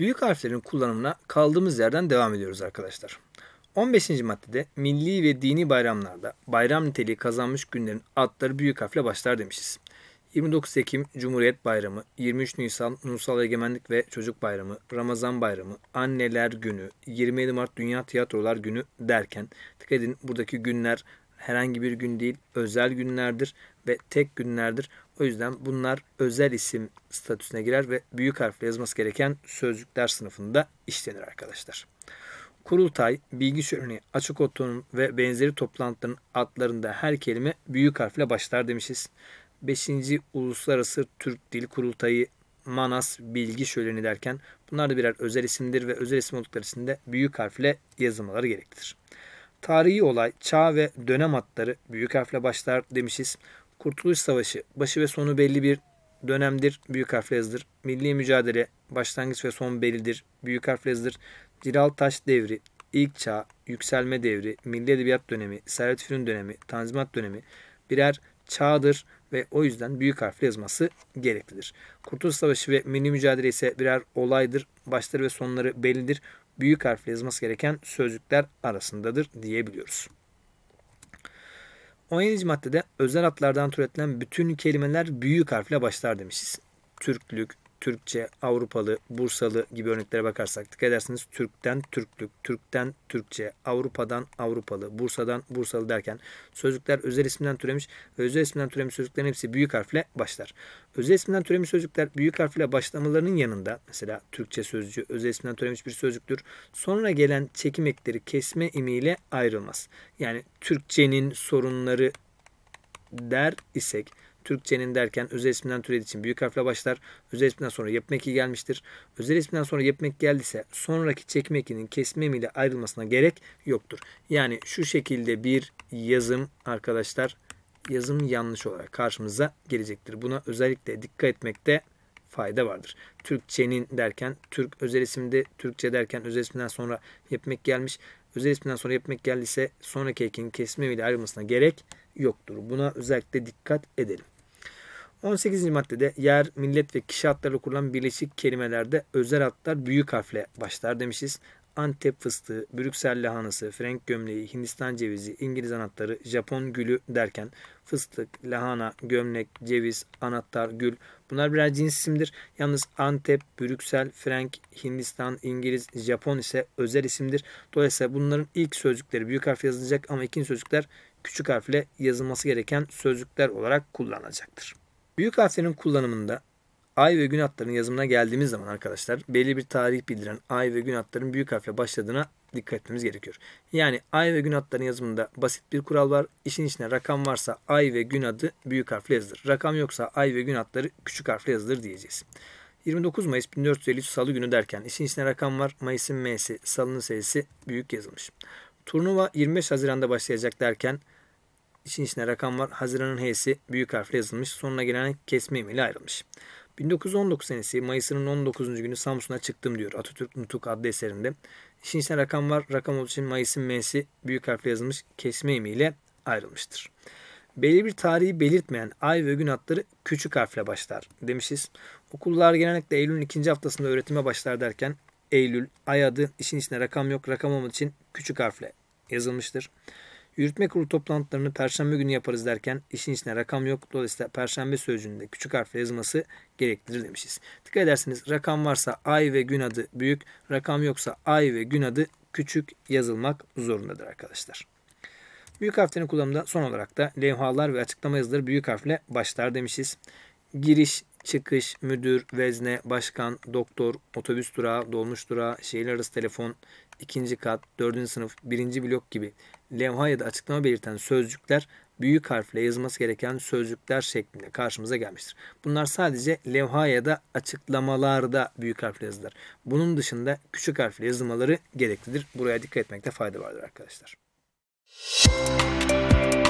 Büyük harflerin kullanımına kaldığımız yerden devam ediyoruz arkadaşlar. 15. maddede milli ve dini bayramlarda bayram niteliği kazanmış günlerin adları büyük harfle başlar demişiz. 29 Ekim Cumhuriyet Bayramı, 23 Nisan Ulusal Egemenlik ve Çocuk Bayramı, Ramazan Bayramı, Anneler Günü, 27 Mart Dünya Tiyatrolar Günü derken dikkat edin buradaki günler herhangi bir gün değil özel günlerdir ve tek günlerdir. O yüzden bunlar özel isim statüsüne girer ve büyük harfle yazması gereken sözcükler sınıfında işlenir arkadaşlar. Kurultay, bilgi şöleni, açık oturum ve benzeri toplantıların adlarında her kelime büyük harfle başlar demişiz. 5. Uluslararası Türk Dil Kurultayı Manas Bilgi Şöleni derken bunlar da birer özel isimdir ve özel isim oldukları için de büyük harfle yazılmaları gereklidir. Tarihi olay, çağ ve dönem adları büyük harfle başlar demişiz. Kurtuluş Savaşı başı ve sonu belli bir dönemdir büyük harfle yazılır. Milli mücadele başlangıç ve son bellidir büyük harfle yazılır. Dilal Taş devri, ilk çağ, yükselme devri, milli edebiyat dönemi, Servet Fünun dönemi, Tanzimat dönemi birer çağdır ve o yüzden büyük harfle yazması gereklidir. Kurtuluş Savaşı ve milli mücadele ise birer olaydır. Başları ve sonları bellidir. Büyük harfle yazması gereken sözcükler arasındadır diyebiliyoruz. 17. maddede özel hatlardan türetilen bütün kelimeler büyük harfle başlar demişiz. Türklük, Türkçe, Avrupalı, Bursalı gibi örneklere bakarsak dikkat edersiniz Türk'ten Türklük, Türk'ten Türkçe, Avrupa'dan Avrupalı, Bursa'dan Bursalı derken sözcükler özel isimden türemiş ve özel isimden türemiş sözcüklerin hepsi büyük harfle başlar. Özel isimden türemiş sözcükler büyük harfle başlamalarının yanında mesela Türkçe sözcüğü özel isimden türemiş bir sözcüktür. Sonra gelen çekim ekleri kesme imiyle ayrılmaz. Yani Türkçenin sorunları der isek Türkçenin derken özel isimden türedi için büyük harfle başlar. Özel isimden sonra yapım gelmiştir. Özel isimden sonra yapım eki geldiyse sonraki çekmekinin ekinin kesme ile ayrılmasına gerek yoktur. Yani şu şekilde bir yazım arkadaşlar yazım yanlış olarak karşımıza gelecektir. Buna özellikle dikkat etmekte fayda vardır. Türkçenin derken Türk özel isimde Türkçe derken özel isimden sonra yapmak gelmiş. Özel isimden sonra yapmak geldiyse sonraki ekinin kesme ile ayrılmasına gerek yoktur. Buna özellikle dikkat edelim. 18. maddede yer, millet ve kişi hatlarıyla kurulan birleşik kelimelerde özel hatlar büyük harfle başlar demişiz. Antep fıstığı, Brüksel lahanası, Frank gömleği, Hindistan cevizi, İngiliz anahtarı, Japon gülü derken fıstık, lahana, gömlek, ceviz, anahtar, gül bunlar birer cins isimdir. Yalnız Antep, Brüksel, Frank, Hindistan, İngiliz, Japon ise özel isimdir. Dolayısıyla bunların ilk sözcükleri büyük harf yazılacak ama ikinci sözcükler küçük harfle yazılması gereken sözcükler olarak kullanılacaktır. Büyük harflerin kullanımında ay ve gün adlarının yazımına geldiğimiz zaman arkadaşlar belli bir tarih bildiren ay ve gün adlarının büyük harfle başladığına dikkat etmemiz gerekiyor. Yani ay ve gün adlarının yazımında basit bir kural var. İşin içine rakam varsa ay ve gün adı büyük harfle yazılır. Rakam yoksa ay ve gün adları küçük harfle yazılır diyeceğiz. 29 Mayıs 1453 Salı günü derken işin içine rakam var. Mayıs'ın M'si, Salı'nın S'si büyük yazılmış. Turnuva 25 Haziran'da başlayacak derken İşin içine rakam var. Haziran'ın H'si büyük harfle yazılmış. Sonuna gelen kesme imeli ayrılmış. 1919 senesi Mayısın 19. günü Samsun'a çıktım diyor Atatürk Nutuk adlı eserinde. İşin içine rakam var. Rakam olduğu için Mayıs'ın M'si büyük harfle yazılmış kesme imiyle ayrılmıştır. Belli bir tarihi belirtmeyen ay ve gün adları küçük harfle başlar demişiz. Okullar genellikle Eylül'ün ikinci haftasında öğretime başlar derken Eylül, ay adı işin içine rakam yok, rakam olmadığı için küçük harfle yazılmıştır. Yürütme kurulu toplantılarını perşembe günü yaparız derken işin içine rakam yok. Dolayısıyla perşembe sözcüğünde küçük harfle yazılması gerektirir demişiz. Dikkat ederseniz rakam varsa ay ve gün adı büyük, rakam yoksa ay ve gün adı küçük yazılmak zorundadır arkadaşlar. Büyük harflerin kullanımında son olarak da levhalar ve açıklama yazıları büyük harfle başlar demişiz. Giriş, çıkış, müdür, vezne, başkan, doktor, otobüs durağı, dolmuş durağı, şehir arası telefon, ikinci kat, dördüncü sınıf, birinci blok gibi levha ya da açıklama belirten sözcükler büyük harfle yazılması gereken sözcükler şeklinde karşımıza gelmiştir. Bunlar sadece levha ya da açıklamalarda büyük harfle yazılır. Bunun dışında küçük harfle yazılmaları gereklidir. Buraya dikkat etmekte fayda vardır arkadaşlar. Müzik